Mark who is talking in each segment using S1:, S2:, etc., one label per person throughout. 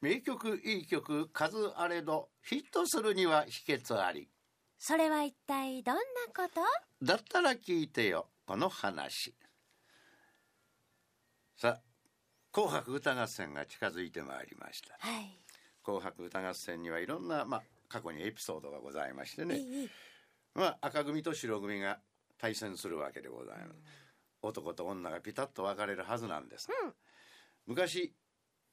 S1: 名曲いい曲数あれどヒットするには秘訣あり
S2: それは一体どんなこ
S1: とだったら聞いてよこの話さあ紅白歌合戦が近づいてまいりました、はい、紅白歌合戦にはいろんな、まあ、過去にエピソードがございましてね、いいまあ、赤組と白組が対戦するわけでございます、うん、男と女がピタッと分かれるはずなんです、うん、昔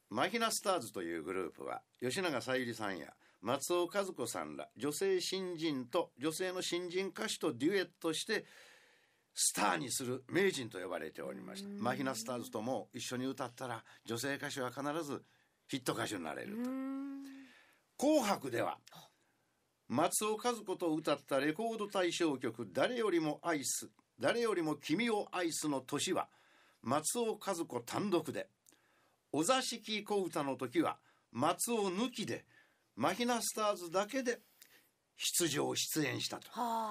S1: マヒナスターズというグループは、吉永小百合さんや松尾和子さんら女性新人と女性の新人歌手とデュエットして、スターにする名人と呼ばれておりました。マヒナスターズとも一緒に歌ったら、女性歌手は必ずヒット歌手になれると。紅白では、松尾和子と歌ったレコード大賞曲、誰よりも愛す、誰よりも君を愛すの年は、松尾和子単独で、お座敷小唄の時は松尾抜きでマヒナスターズだけで出場出演したと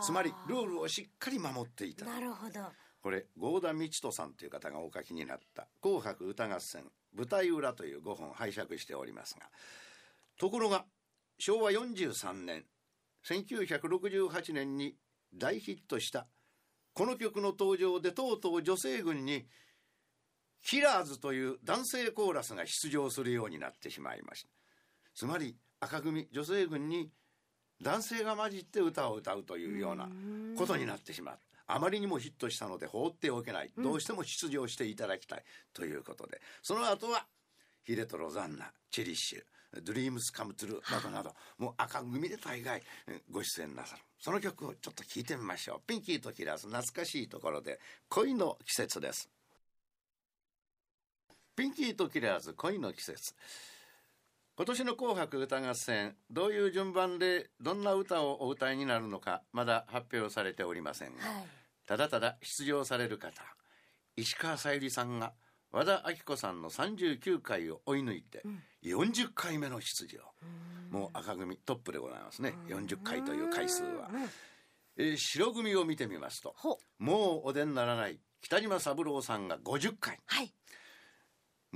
S1: つまりルールをしっかり守っていたなるほどこれ郷田道人さんという方がお書きになった「紅白歌合戦舞台裏」という5本拝借しておりますがところが昭和43年1968年に大ヒットしたこの曲の登場でとうとう女性軍にヒラーズという男性コーラスが出場するようになってしまいました。つまり赤組女性軍に男性が混じって歌を歌うというようなことになってしまう。あまりにもヒットしたので放っておけない。どうしても出場していただきたいということで、うん、その後はヒレとロザンナ、チェリッシュ、ドリームスカムトゥルなどなど、もう赤組で大概ご出演なさる。その曲をちょっと聴いてみましょう。ピンキーとキラース、懐かしいところで恋の季節です。ピンキーとキラーズ恋の季節今年の紅白歌合戦どういう順番でどんな歌をお歌いになるのかまだ発表されておりませんが、はい、ただただ出場される方石川さゆりさんが和田明子さんの39回を追い抜いて40回目の出場、うん、もう赤組トップでございますね40回という回数は、えー、白組を見てみますともうお出にならない北島三郎さんが50回、はい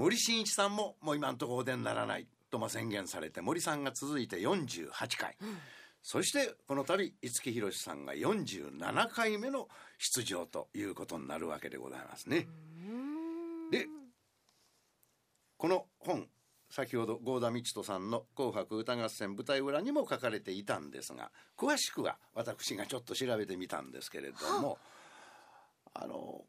S1: 森進一さんももう今んとこお出にならないとま宣言されて森さんが続いて48回、うん、そしてこの度五木ひろしさんが47回目の出場ということになるわけでございますね。でこの本先ほど郷田道人さんの「紅白歌合戦」舞台裏にも書かれていたんですが詳しくは私がちょっと調べてみたんですけれども、あ、の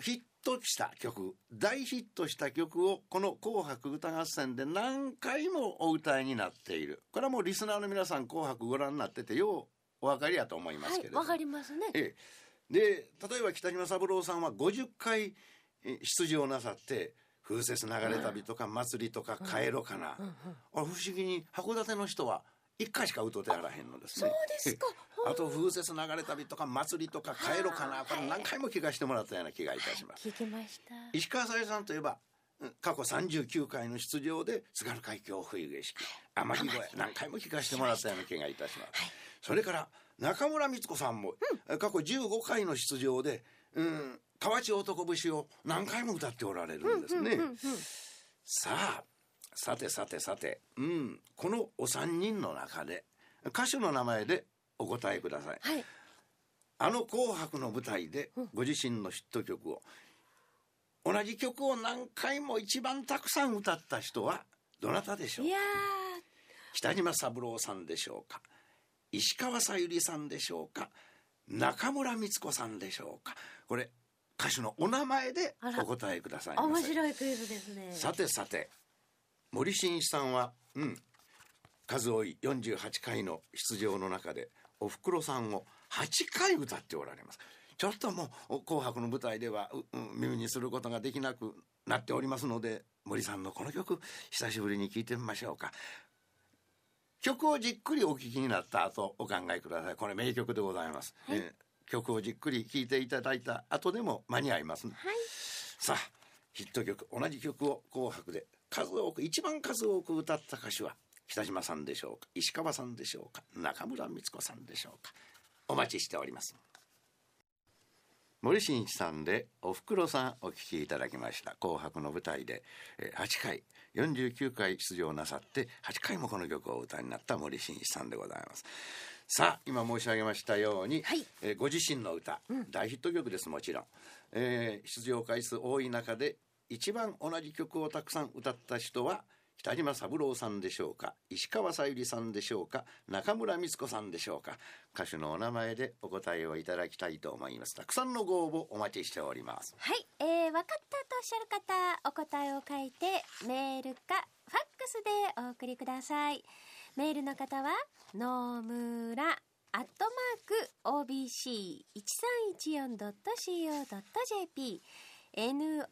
S1: ヒットした曲大ヒットした曲をこの「紅白歌合戦」で何回もお歌いになっているこれはもうリスナーの皆さん「紅白」ご覧になっててようお分かりやと思いますけどはい、かりますね、ええ、で例えば北島三郎さんは50回出場なさって「風雪流れ旅」とか「祭り」とか「帰ろかな」不思議に函館の人は一回しか歌うてやらへんのですねそうですかあと風雪流れ旅とか祭りとか帰ろうかなこれ何回も聞かしてもらったような気がいたしま
S2: す、はい、聞きました
S1: 石川さゆりさんといえば過去39回の出場で津軽海峡冬景色天城越え何回も聞かしてもらったような気がいたします、はい、それから中村光子さんも、過去15回の出場で「うん、河内男節」を何回も歌っておられるんですね、さあさてさてさて、うん、このお三人の中で、歌手の名前でお答えください。はい、あの紅白の舞台で、ご自身のヒット曲を、うん、同じ曲を何回も一番たくさん歌った人は、どなたでしょういや北島三郎さんでしょうか。石川さゆりさんでしょうか。中村光子さんでしょうか。これ、歌手のお名前でお答えください面
S2: 白いクイズですね。さ
S1: てさて、森進一さんは、うん、数多い48回の出場の中でおふくろさんを8回歌っておられます。ちょっともう「紅白」の舞台では、うん、耳にすることができなくなっておりますので森さんのこの曲久しぶりに聴いてみましょうか。曲をじっくりお聴きになった後お考えください。これ名曲でございます。はい、えー、曲をじっくり聴いていただいた後でも間に合います、ね、はい、さあヒット曲同じ曲を「紅白」で数多く、一番数多く歌った歌手は、北島さんでしょうか、石川さんでしょうか、中村光子さんでしょうか。お待ちしております。森進一さんで「おふくろさん」お聴きいただきました「紅白」の舞台で8回49回出場なさって8回もこの曲を歌になった森進一さんでございます。さあ今申し上げましたように、はい、えご自身の歌、うん、大ヒット曲ですもちろん、えー、出場回数多い中で一番同じ曲をたくさん歌った人は北島三郎さんでしょうか石川さゆりさんでしょうか中村光子さんでしょうか歌手のお名前でお答えをいただきたいと思いますたくさんのご応募お待ちしております
S2: はい、えー、分かったとおっしゃる方お答えを書いてメールかファックスでお送りくださいメールの方は野村アットマーク OBC1314.co.jp nomura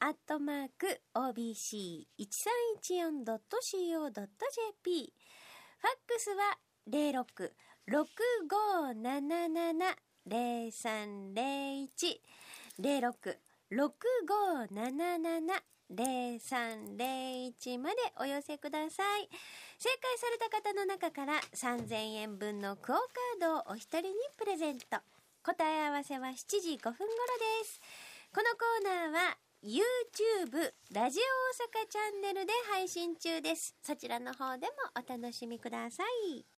S2: アットマーク obc1314.co.jp ファックスは零六六五七七零三零一零六六五七七零三零一までお寄せください。正解された方の中から三千円分のクオカードをお一人にプレゼント。答え合わせは7時5分頃です。このコーナーは YouTube ラジオ大阪チャンネルで配信中です。そちらの方でもお楽しみください。